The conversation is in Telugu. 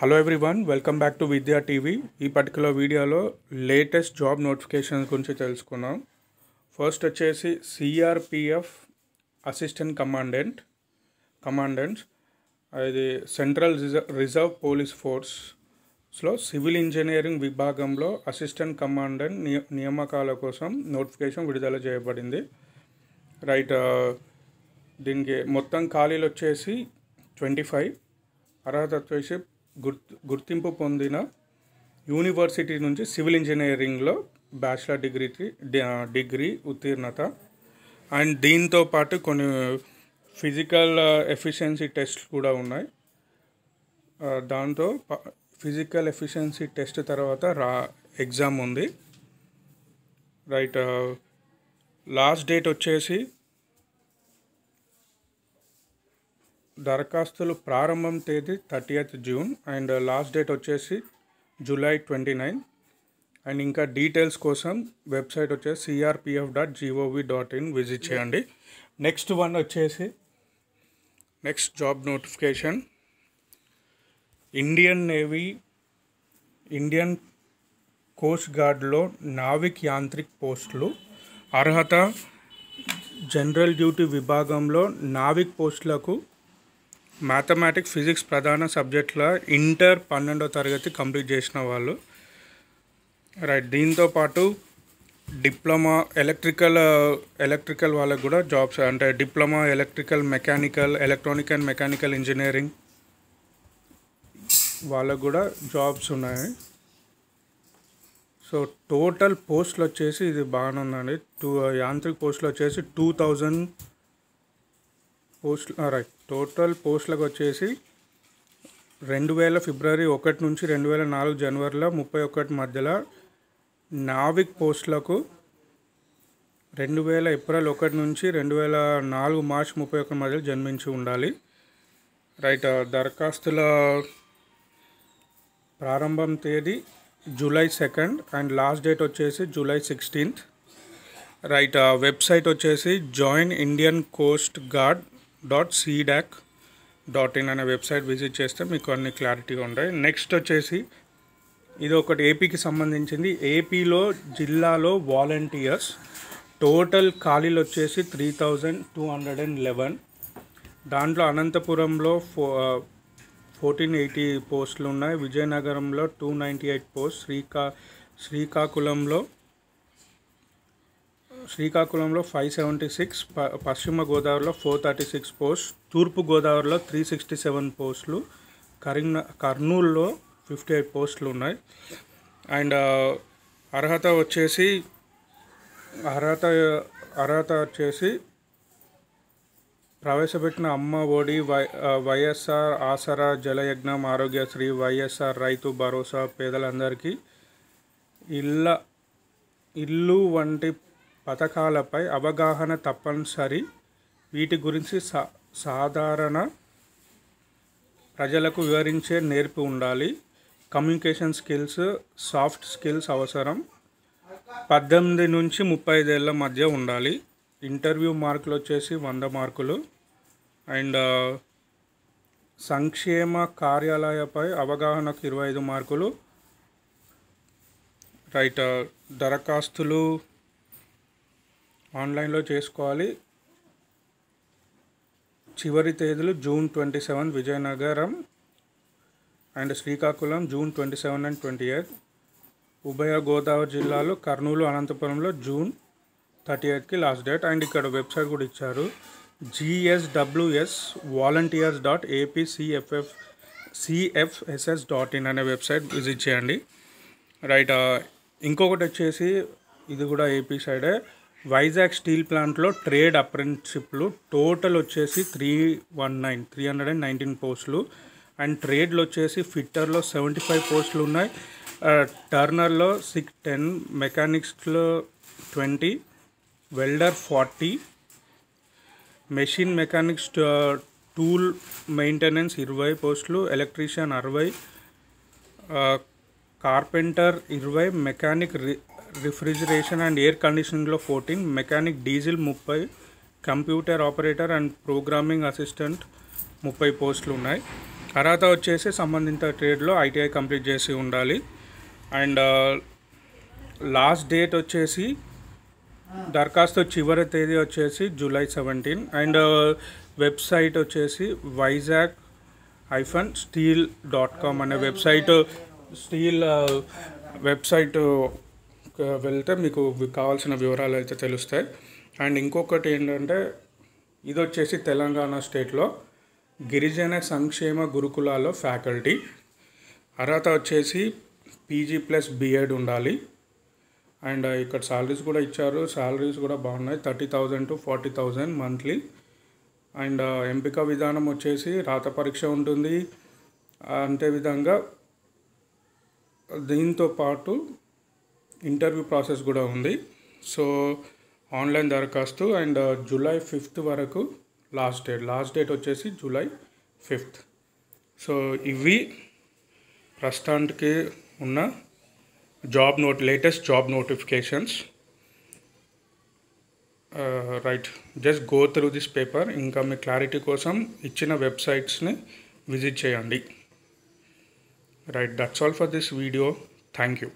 hello everyone welcome back to Vidya TV ఈ పర్టికులర్ వీడియోలో లేటెస్ట్ జాబ్ నోటిఫికేషన్స్ గురించి తెలుసుకున్నాం ఫస్ట్ వచ్చేసి సిఆర్పిఎఫ్ అసిస్టెంట్ కమాండెంట్ కమాండెంట్స్ ఇది సెంట్రల్ రిజర్వ్ పోలీస్ ఫోర్స్లో సివిల్ ఇంజనీరింగ్ విభాగంలో అసిస్టెంట్ కమాండెంట్ నియామకాల కోసం నోటిఫికేషన్ విడుదల చేయబడింది రైట్ uh, దీనికి మొత్తం ఖాళీలు వచ్చేసి ట్వంటీ ఫైవ్ అర్హత వచ్చేసి గుర్తింపు పొందిన యూనివర్సిటీ నుంచి సివిల్ ఇంజనీరింగ్లో బ్యాచిలర్ డిగ్రీకి డిగ్రీ ఉత్తీర్ణత అండ్ దీంతో పాటు కొన్ని ఫిజికల్ ఎఫిషియన్సీ టెస్ట్ కూడా ఉన్నాయి దాంతో ఫిజికల్ ఎఫిషియన్సీ టెస్ట్ తర్వాత రా ఎగ్జామ్ ఉంది రైట్ లాస్ట్ డేట్ వచ్చేసి దరఖాస్తులు ప్రారంభం తేదీ thirtieth June and last date వచ్చేసి జూలై ట్వంటీ నైన్ అండ్ ఇంకా డీటెయిల్స్ కోసం వెబ్సైట్ వచ్చేసి CRPF dot gov dot in visit చేయండి నెక్స్ట్ వన్ వచ్చేసి next job notification Indian navy Indian coast గార్డ్లో నావిక్ యాంత్రిక్ పోస్టులు అర్హత జనరల్ డ్యూటీ విభాగంలో నావిక్ పోస్టులకు మ్యాథమెటిక్స్ ఫిజిక్స్ ప్రధాన సబ్జెక్టుల ఇంటర్ పన్నెండో తరగతి కంప్లీట్ చేసిన వాళ్ళు రైట్ దీంతోపాటు డిప్లొమా ఎలక్ట్రికల్ ఎలక్ట్రికల్ వాళ్ళకు కూడా జాబ్స్ అంటే diploma electrical mechanical electronic and mechanical engineering వాళ్ళకు కూడా జాబ్స్ ఉన్నాయి సో టోటల్ పోస్టులు వచ్చేసి ఇది బాగానే ఉందండి టూ యాంత్రిక పోస్టులు వచ్చేసి two thousand post right total పోస్టులకు వచ్చేసి రెండు వేల ఫిబ్రవరి ఒకటి నుంచి రెండు వేల నాలుగు జనవరిలో ముప్పై ఒకటి మధ్యలో నావిక్ పోస్టులకు రెండు వేల ఏప్రిల్ ఒకటి నుంచి రెండు వేల నాలుగు మార్చ్ ముప్పై ఒకటి మధ్యలో జన్మించి ఉండాలి రైట్ దరఖాస్తుల ప్రారంభం తేదీ July second and last date వచ్చేసి జూలై సిక్స్టీన్త్ రైట్ వెబ్సైట్ వచ్చేసి join Indian coast guard dot CDAC dot in అనే వెబ్సైట్ విజిట్ చేస్తే మీకు అన్ని క్లారిటీగా ఉంటాయి నెక్స్ట్ వచ్చేసి ఇది ఒకటి ఏపీకి సంబంధించింది ఏపీలో జిల్లాలో వాలంటీర్స్ టోటల్ ఖాళీలు వచ్చేసి three thousand two hundred and eleven దాంట్లో అనంతపురంలో ఫో ఫోర్టీన్ ఎయిటీ పోస్టులు ఉన్నాయి విజయనగరంలో టూ నైంటీ ఎయిట్ పోస్ట్ శ్రీకా శ్రీకాకుళంలో శ్రీకాకుళంలో ఫైవ్ సెవెంటీ సిక్స్ ప పశ్చిమ గోదావరిలో ఫోర్ థర్టీ సిక్స్ పోస్ట్ తూర్పు గోదావరిలో త్రీ సిక్స్టీ సెవెన్ పోస్టులు కరీంనా కర్నూలులో ఫిఫ్టీ ఎయిట్ పోస్టులు ఉన్నాయి అండ్ అర్హత వచ్చేసి అర్హత అర్హత వచ్చేసి ప్రవేశపెట్టిన Amma Vodi Y YSR Aasara Jalayagnam Aarogyasri YSR Rythu Bharosa పేదలందరికీ ఇళ్ళ ఇల్లు వంటి పథకాలపై అవగాహన తప్పనిసరి వీటి గురించి సా సాధారణ ప్రజలకు వివరించే నేర్పు ఉండాలి కమ్యూనికేషన్ స్కిల్స్ సాఫ్ట్ స్కిల్స్ అవసరం పద్దెనిమిది నుంచి ముప్పై ఐదేళ్ళ మధ్య ఉండాలి ఇంటర్వ్యూ మార్కులు వచ్చేసి వంద మార్కులు అండ్ సంక్షేమ కార్యాలయపై అవగాహనకు ఇరవై ఐదు మార్కులు రైట్ దరఖాస్తులు ఆన్లైన్లో చేసుకోవాలి చివరి తేదీలు June twenty seven Vizianagaram and Srikakulam June twenty seven and twenty eighth ఉభయ గోదావరి జిల్లాలో కర్నూలు అనంతపురంలో జూన్ థర్టీ ఎయిత్కి లాస్ట్ డేట్ అండ్ ఇక్కడ వెబ్సైట్ కూడా ఇచ్చారు GSWS volunteers dot APCFF CFSS dot in అనే వెబ్సైట్ విజిట్ చేయండి రైట్ ఇంకొకటి వచ్చేసి ఇది కూడా ఏపీ సైడే వైజాగ్ స్టీల్ ప్లాంట్లో ట్రేడ్ అప్రెంటిషిప్లు టోటల్ వచ్చేసి three one nine three hundred and nineteen పోస్టులు అండ్ ట్రేడ్లు వచ్చేసి ఫిట్టర్లో సెవెంటీ ఫైవ్ పోస్టులు ఉన్నాయి టర్నర్లో సిక్స్ టెన్ మెకానిక్స్లో twenty welder forty machine mechanics tool maintenance ఇరవై పోస్టులు ఎలక్ట్రీషియన్ అరవై కార్పెంటర్ ఇరవై మెకానిక్ రిఫ్రిజిరేషన్ అండ్ ఎయిర్ కండిషనింగ్లో ఫోర్టీన్ మెకానిక్ డీజిల్ ముప్పై computer operator and programming assistant ముప్పై పోస్టులు ఉన్నాయి తర్వాత వచ్చేసి సంబంధిత ట్రేడ్లో ఐటీఐ కంప్లీట్ చేసి ఉండాలి అండ్ లాస్ట్ uh, డేట్ వచ్చేసి దరఖాస్తు చివరి తేదీ వచ్చేసి July seventeen and website uh, వచ్చేసి Vizag hyphen steel dot com అనే వెబ్సైట్ స్టీల్ వెబ్సైట్ uh, వెళ్తే మీకు కావాల్సిన వివరాలు అయితే తెలుస్తాయి అండ్ ఇంకొకటి ఏంటంటే ఇది వచ్చేసి తెలంగాణ స్టేట్లో గిరిజన సంక్షేమ గురుకులాల్లో ఫ్యాకల్టీ అర్హత వచ్చేసి పీజీ ప్లస్ బీఎడ్ ఉండాలి అండ్ ఇక్కడ సాలరీస్ కూడా ఇచ్చారు సాలరీస్ కూడా బాగున్నాయి thirty thousand to forty thousand monthly and ఎంపిక విధానం వచ్చేసి రాత పరీక్ష ఉంటుంది అంతే విధంగా దీంతో పాటు ఇంటర్వ్యూ ప్రాసెస్ కూడా ఉంది సో ఆన్లైన్ దరఖాస్తు అండ్ uh, జూలై ఫిఫ్త్ వరకు లాస్ట్ డేట్ లాస్ట్ డేట్ వచ్చేసి జూలై ఫిఫ్త్ సో ఇవి ప్రస్తుతానికి ఉన్న job note latest job notifications right just go through this paper ఇంకా మీ క్లారిటీ కోసం ఇచ్చిన వెబ్సైట్స్ని విజిట్ చేయండి right that's all for this video thank you